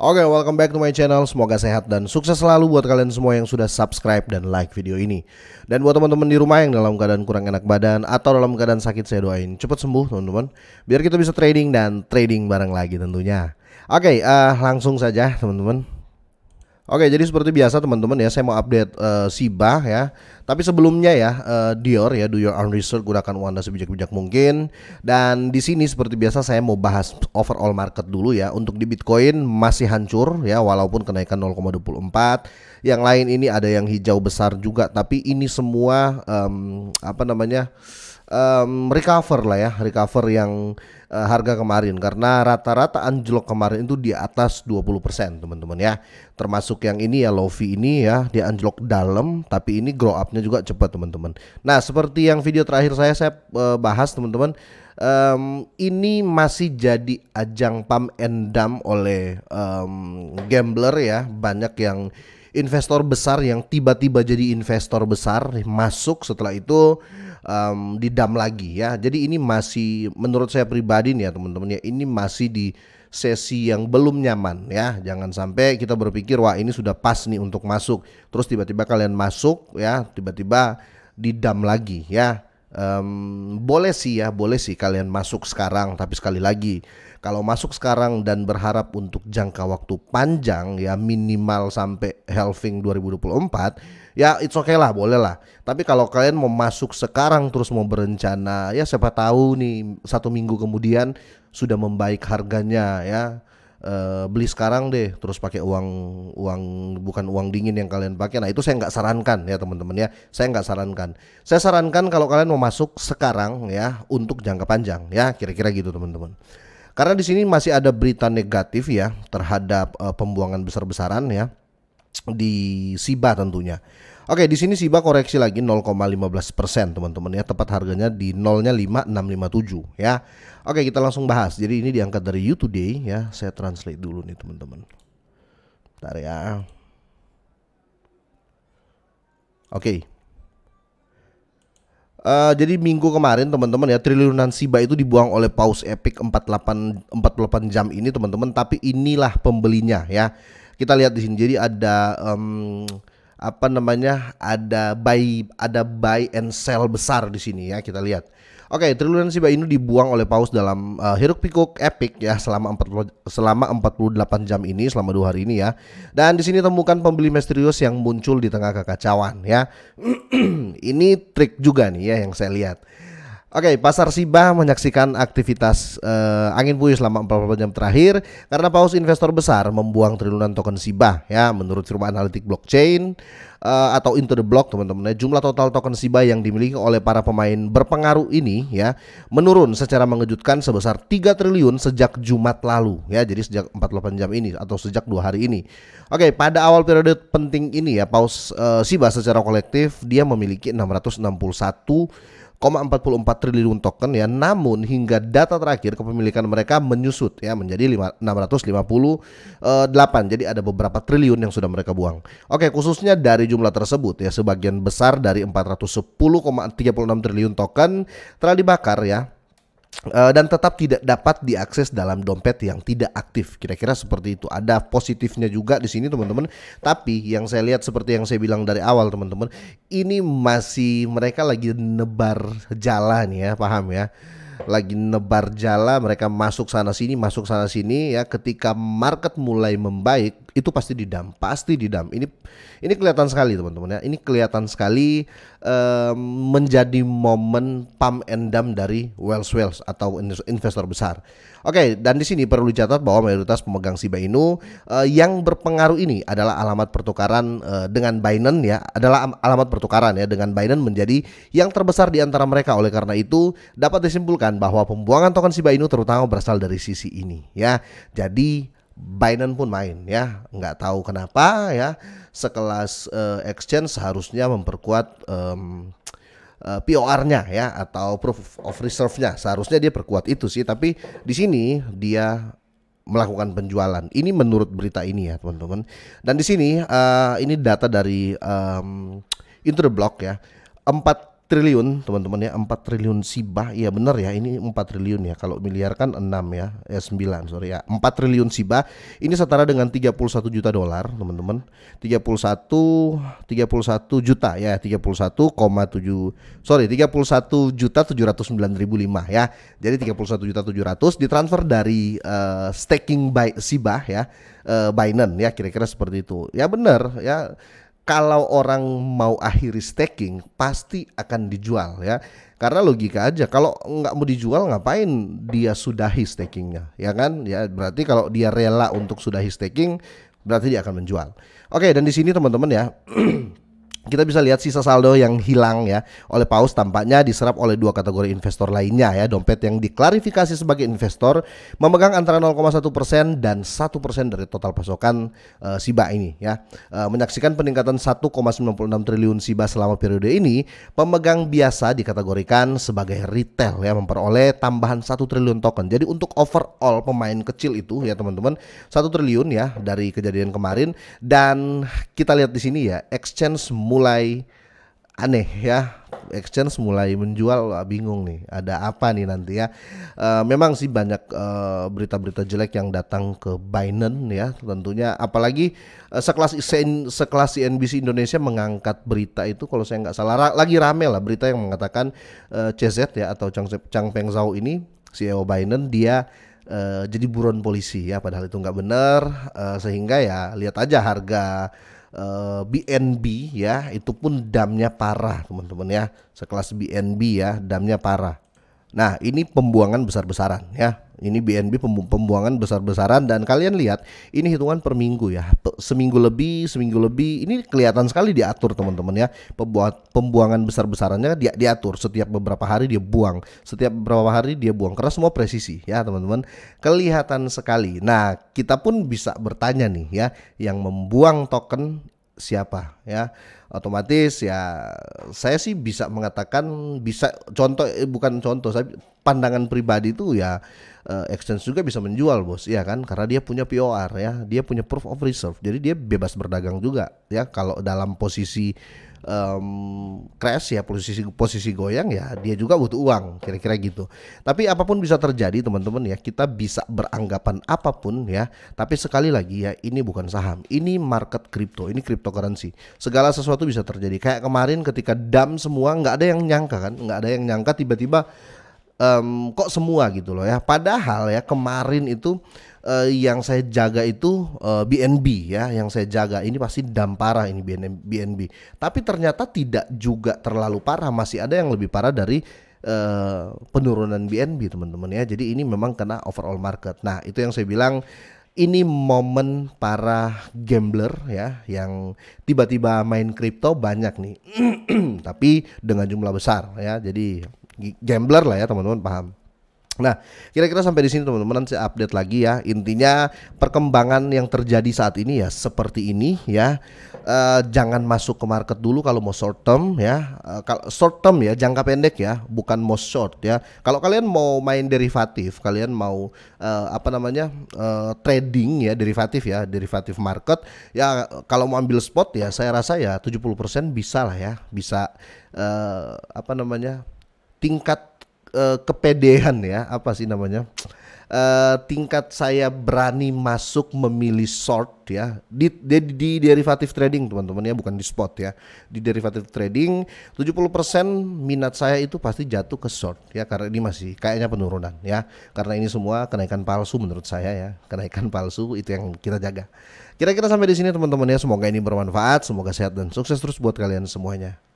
Oke, okay, welcome back to my channel. Semoga sehat dan sukses selalu buat kalian semua yang sudah subscribe dan like video ini. Dan buat teman-teman di rumah yang dalam keadaan kurang enak badan atau dalam keadaan sakit, saya doain cepat sembuh, teman-teman. Biar kita bisa trading dan trading bareng lagi tentunya. Oke, okay, uh, eh, langsung saja, teman-teman. Oke, jadi seperti biasa teman-teman ya, saya mau update uh, eh, Sibah ya. Tapi sebelumnya ya, uh, Dior ya, do your own research, gunakan uang Anda sebijak-bijak mungkin. Dan di sini seperti biasa saya mau bahas overall market dulu ya. Untuk di Bitcoin masih hancur ya, walaupun kenaikan 0,24. Yang lain ini ada yang hijau besar juga, tapi ini semua um, apa namanya? um, recover lah ya, recover yang uh, harga kemarin karena rata-rata anjlok kemarin itu di atas 20% teman-teman ya. Termasuk yang ini ya Lofi ini ya, dia anjlok dalam tapi ini grow up-nya juga cepat teman-teman. Nah, seperti yang video terakhir saya saya uh, bahas teman-teman um, ini masih jadi ajang pump and dump oleh um, gambler ya, banyak yang investor besar yang tiba-tiba jadi investor besar masuk setelah itu um, didam lagi ya. Jadi ini masih menurut saya pribadi nih ya teman-teman ya ini masih di sesi yang belum nyaman ya. Jangan sampai kita berpikir wah ini sudah pas nih untuk masuk. Terus tiba-tiba kalian masuk ya, tiba-tiba didam lagi ya. Um, boleh sih ya, boleh sih kalian masuk sekarang. Tapi sekali lagi, kalau masuk sekarang dan berharap untuk jangka waktu panjang ya minimal sampai halving 2024, ya it's okay lah, boleh lah. Tapi kalau kalian mau masuk sekarang terus mau berencana, ya siapa tahu nih satu minggu kemudian sudah membaik harganya ya Eh, beli sekarang deh terus pakai uang uang bukan uang dingin yang kalian pakai nah itu saya nggak sarankan ya teman-teman ya saya nggak sarankan saya sarankan kalau kalian mau masuk sekarang ya untuk jangka panjang ya kira-kira gitu teman-teman karena di sini masih ada berita negatif ya terhadap uh, pembuangan besar-besaran ya di Siba tentunya Oke, di sini Siba koreksi lagi 0,15% teman-teman ya. Tepat harganya di nolnya 5657 ya. Oke, kita langsung bahas. Jadi ini diangkat dari You Today ya. Saya translate dulu nih teman-teman. Bentar ya. Oke. Uh, jadi minggu kemarin teman-teman ya triliunan Siba itu dibuang oleh paus epic 48 48 jam ini teman-teman tapi inilah pembelinya ya. Kita lihat di sini jadi ada um, apa namanya ada buy ada buy and sell besar di sini ya kita lihat. Oke, okay, triliunan Shiba Inu dibuang oleh paus dalam uh, hiruk pikuk epic ya selama 40 selama 48 jam ini selama dua hari ini ya. Dan di sini temukan pembeli misterius yang muncul di tengah kekacauan ya. ini trik juga nih ya yang saya lihat. Oke, okay, Pasar Sibah menyaksikan aktivitas uh, angin puyuh selama 44 jam terakhir karena paus investor besar membuang triliunan token Sibah ya menurut firma analitik blockchain uh, atau Into the Block teman-teman. Ya, jumlah total token Sibah yang dimiliki oleh para pemain berpengaruh ini ya menurun secara mengejutkan sebesar 3 triliun sejak Jumat lalu ya. Jadi sejak 48 jam ini atau sejak dua hari ini. Oke, okay, pada awal periode penting ini ya paus uh, eh, Sibah secara kolektif dia memiliki 661 44 triliun token ya. Namun hingga data terakhir kepemilikan mereka menyusut ya menjadi 658. Jadi ada beberapa triliun yang sudah mereka buang. Oke, khususnya dari jumlah tersebut ya sebagian besar dari 410,36 triliun token telah dibakar ya Eh, dan tetap tidak dapat diakses dalam dompet yang tidak aktif. Kira-kira seperti itu. Ada positifnya juga di sini teman-teman. Tapi yang saya lihat seperti yang saya bilang dari awal teman-teman, ini masih mereka lagi nebar jalan, ya, paham ya? Lagi nebar jalan, mereka masuk sana sini, masuk sana sini ya. Ketika market mulai membaik, itu pasti didam, pasti didam. Ini ini kelihatan sekali teman-teman ya. Ini kelihatan sekali um, menjadi momen pump and dump dari Wells Wells atau investor besar. Oke, okay, dan di sini perlu dicatat bahwa mayoritas pemegang Shiba Inu uh, eh, yang berpengaruh ini adalah alamat pertukaran uh, dengan Binance ya, adalah alamat pertukaran ya dengan Binance menjadi yang terbesar di antara mereka. Oleh karena itu, dapat disimpulkan bahwa pembuangan token Shiba Inu terutama berasal dari sisi ini ya. Jadi Binance pun main ya nggak tahu kenapa ya sekelas uh, exchange seharusnya memperkuat um, uh, eh, POR-nya ya atau proof of reserve-nya seharusnya dia perkuat itu sih tapi di sini dia melakukan penjualan ini menurut berita ini ya teman-teman dan di sini uh, ini data dari um, Interblock ya Empat triliun teman-teman ya 4 triliun sibah ya benar ya ini 4 triliun ya kalau miliar kan 6 ya eh 9 sorry ya 4 triliun sibah ini setara dengan 31 juta dolar teman-teman 31 31 juta ya 31,7 sorry 31 juta 709.005 ya jadi 31 juta 700 ditransfer dari uh, staking by sibah ya uh, Binance ya kira-kira seperti itu ya benar ya kalau orang mau akhiri staking pasti akan dijual ya karena logika aja kalau nggak mau dijual ngapain dia sudahi stakingnya ya kan ya berarti kalau dia rela untuk sudahi staking berarti dia akan menjual oke dan di sini teman-teman ya kita bisa lihat sisa saldo yang hilang ya oleh Paus tampaknya diserap oleh dua kategori investor lainnya ya dompet yang diklarifikasi sebagai investor memegang antara 0,1 persen dan 1 persen dari total pasokan uh, eh, Siba ini ya uh, menyaksikan peningkatan 1,96 triliun Siba selama periode ini pemegang biasa dikategorikan sebagai retail ya memperoleh tambahan 1 triliun token jadi untuk overall pemain kecil itu ya teman-teman 1 triliun ya dari kejadian kemarin dan kita lihat di sini ya exchange mulai aneh ya exchange mulai menjual bingung nih ada apa nih nanti ya uh, memang sih banyak berita eh, berita-berita jelek yang datang ke Binance ya tentunya apalagi uh, sekelas sekelas CNBC Indonesia mengangkat berita itu kalau saya nggak salah ra lagi rame lah berita yang mengatakan uh, CZ ya atau Chang Chang Peng Zhao ini CEO Binance dia uh, jadi buron polisi ya padahal itu nggak benar uh, sehingga ya lihat aja harga BNB eh, ya, itu pun damnya parah teman-teman ya. Sekelas BNB ya, damnya parah. Nah, ini pembuangan besar-besaran ya. Ini BNB pembuangan besar-besaran dan kalian lihat ini hitungan per minggu ya. Seminggu lebih, seminggu lebih. Ini kelihatan sekali diatur teman-teman ya. Pembuat pembuangan besar-besarannya dia diatur setiap beberapa hari dia buang, setiap beberapa hari dia buang karena semua presisi ya, teman-teman. Kelihatan sekali. Nah, kita pun bisa bertanya nih ya, yang membuang token siapa ya otomatis ya saya sih bisa mengatakan bisa contoh eh, bukan contoh saya pandangan pribadi itu ya eh, exchange juga bisa menjual bos ya kan karena dia punya POR ya dia punya proof of reserve jadi dia bebas berdagang juga ya kalau dalam posisi um, crash ya posisi posisi goyang ya dia juga butuh uang kira-kira gitu. Tapi apapun bisa terjadi teman-teman ya kita bisa beranggapan apapun ya. Tapi sekali lagi ya ini bukan saham, ini market kripto, ini cryptocurrency. Segala sesuatu bisa terjadi. Kayak kemarin ketika dam semua nggak ada yang nyangka kan, nggak ada yang nyangka tiba-tiba um, kok semua gitu loh ya. Padahal ya kemarin itu uh, yang saya jaga itu uh, eh, BNB ya, yang saya jaga ini pasti dam parah ini BNB. Tapi ternyata tidak juga terlalu parah, masih ada yang lebih parah dari uh, penurunan BNB teman-teman ya. Jadi ini memang kena overall market. Nah, itu yang saya bilang ini momen para gambler ya yang tiba-tiba main kripto banyak nih. Tapi dengan jumlah besar ya. Jadi gambler lah ya teman-teman paham. Nah, kira-kira sampai di sini teman-teman nanti saya update lagi ya. Intinya perkembangan yang terjadi saat ini ya seperti ini ya. E, jangan masuk ke market dulu kalau mau short term ya. E, kalau short term ya jangka pendek ya, bukan mau short ya. Kalau kalian mau main derivatif, kalian mau e, apa namanya? E, trading ya derivatif ya, derivatif market ya kalau mau ambil spot ya saya rasa ya 70% bisa lah ya, bisa e, apa namanya? tingkat uh, eh, kepedean ya apa sih namanya uh, tingkat saya berani masuk memilih short ya di di, di derivative trading teman-teman ya bukan di spot ya di derivative trading 70% minat saya itu pasti jatuh ke short ya karena ini masih kayaknya penurunan ya karena ini semua kenaikan palsu menurut saya ya kenaikan palsu itu yang kita jaga kira-kira sampai di sini teman-teman ya semoga ini bermanfaat semoga sehat dan sukses terus buat kalian semuanya